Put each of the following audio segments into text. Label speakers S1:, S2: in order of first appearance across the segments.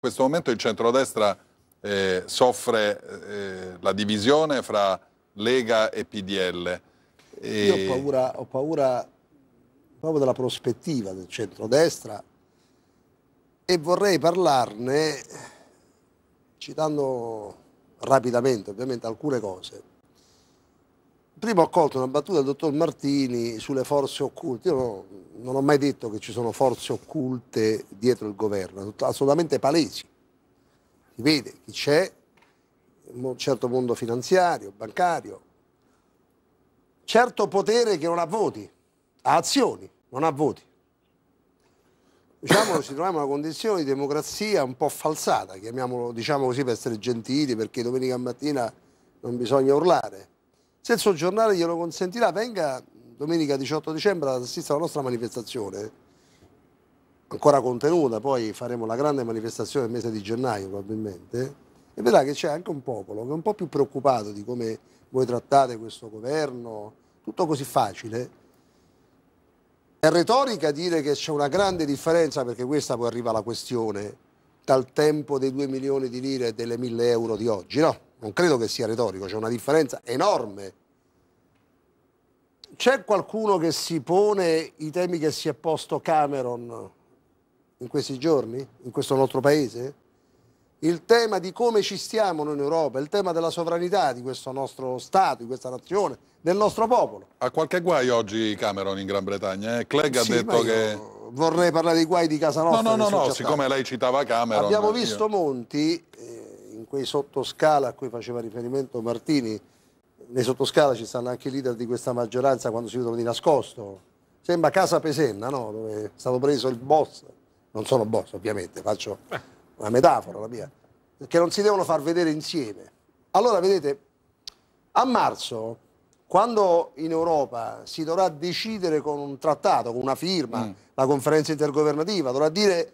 S1: In questo momento il centrodestra eh, soffre eh, la divisione fra Lega e PDL. E... Io ho paura, ho paura, proprio della prospettiva del centrodestra e vorrei parlarne citando rapidamente ovviamente alcune cose prima ho colto una battuta del dottor Martini sulle forze occulte. Io no, non ho mai detto che ci sono forze occulte dietro il governo, assolutamente palesi. Si vede chi c'è, un certo mondo finanziario, bancario, certo potere che non ha voti, ha azioni, non ha voti. Diciamo ci troviamo in una condizione di democrazia un po' falsata, chiamiamolo diciamo così per essere gentili, perché domenica mattina non bisogna urlare se il suo giornale glielo consentirà, venga domenica 18 dicembre ad assistere alla nostra manifestazione ancora contenuta, poi faremo la grande manifestazione nel mese di gennaio probabilmente, e vedrà che c'è anche un popolo che è un po' più preoccupato di come voi trattate questo governo, tutto così facile. È retorica dire che c'è una grande differenza, perché questa poi arriva alla questione, dal tempo dei 2 milioni di lire e delle 1000 euro di oggi, no? non credo che sia retorico, c'è una differenza enorme. C'è qualcuno che si pone i temi che si è posto Cameron in questi giorni, in questo nostro paese? Il tema di come ci stiamo noi in Europa, il tema della sovranità di questo nostro Stato, di questa nazione, del nostro popolo. Ha qualche guai oggi Cameron in Gran Bretagna? Eh? Clegg ha sì, detto che... Vorrei parlare dei guai di casa nostra. No, no, no, no siccome lei citava Cameron... Abbiamo eh, visto io... Monti in quei sottoscala a cui faceva riferimento Martini, nei sottoscala ci stanno anche i leader di questa maggioranza quando si vedono di nascosto. Sembra Casa Pesenna, no? dove è stato preso il boss. Non sono boss, ovviamente, faccio una metafora la mia. Che non si devono far vedere insieme. Allora, vedete, a marzo, quando in Europa si dovrà decidere con un trattato, con una firma, mm. la conferenza intergovernativa, dovrà dire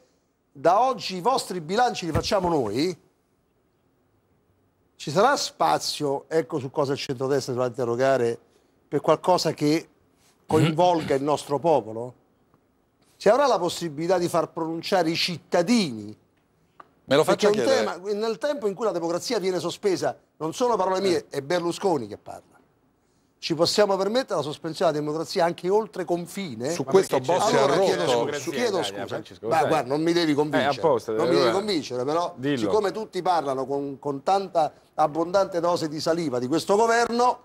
S1: da oggi i vostri bilanci li facciamo noi, ci sarà spazio, ecco su cosa il centrodestra dovrà interrogare, per qualcosa che coinvolga mhm. il nostro popolo? Si avrà la possibilità di far pronunciare i cittadini? Me lo faccio Perché un chiedere. tema, nel tempo in cui la democrazia viene sospesa, non sono parole mie, è Berlusconi che parla ci possiamo permettere la sospensione della democrazia anche oltre confine? Su questo Bossi allora, ha chiedo, su, chiedo Italia, scusa, ma guarda, non mi devi eh, convincere, eh, apposta, non mi devi convincere, però Dillo. siccome tutti parlano con, con tanta abbondante dose di saliva di questo governo,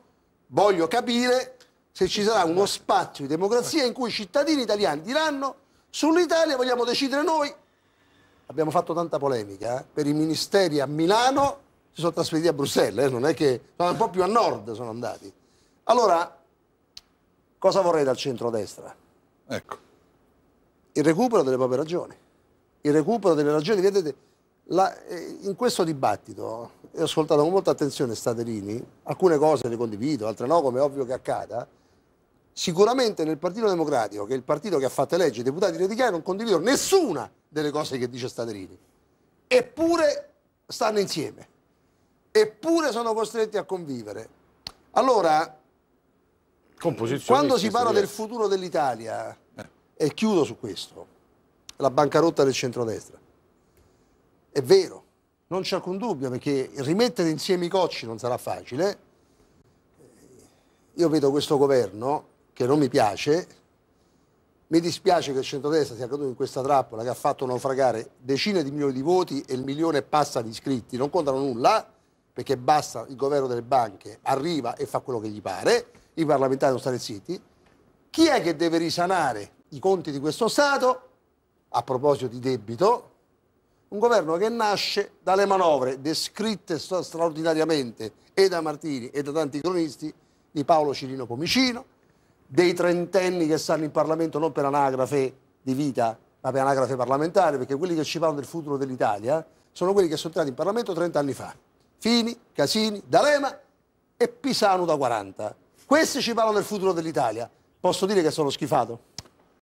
S1: voglio capire se ci sarà uno spazio di democrazia in cui i cittadini italiani diranno sull'Italia vogliamo decidere noi. Abbiamo fatto tanta polemica eh? per i ministeri a Milano, si sono trasferiti a Bruxelles, eh? non è che sono un po' più a nord sono andati. Allora, cosa vorrei dal centrodestra? Ecco. Il recupero delle proprie ragioni. Il recupero delle ragioni, vedete, la, eh, in questo dibattito ho ascoltato con molta attenzione Staterini, alcune cose le condivido, altre no, come è ovvio che accada. Sicuramente nel Partito Democratico, che è il partito che ha fatto leggi, i deputati radicali, non condivido nessuna delle cose che dice Staterini. Eppure stanno insieme. Eppure sono costretti a convivere. Allora, quando si parla del futuro dell'Italia, eh. e chiudo su questo, la bancarotta del centrodestra, è vero, non c'è alcun dubbio, perché rimettere insieme i cocci non sarà facile. Io vedo questo governo, che non mi piace, mi dispiace che il centrodestra sia caduto in questa trappola che ha fatto naufragare decine di milioni di voti e il milione passa di iscritti, non contano nulla, perché basta il governo delle banche, arriva e fa quello che gli pare i parlamentari devono stare zitti, chi è che deve risanare i conti di questo Stato a proposito di debito? Un governo che nasce dalle manovre descritte straordinariamente e da Martini e da tanti cronisti di Paolo Cirino Pomicino, dei trentenni che stanno in Parlamento non per anagrafe di vita, ma per anagrafe parlamentare, perché quelli che ci parlano del futuro dell'Italia sono quelli che sono entrati in Parlamento 30 anni fa. Fini, Casini, D'Alema e Pisano da 40. Questi ci parlano del futuro dell'Italia. Posso dire che sono schifato?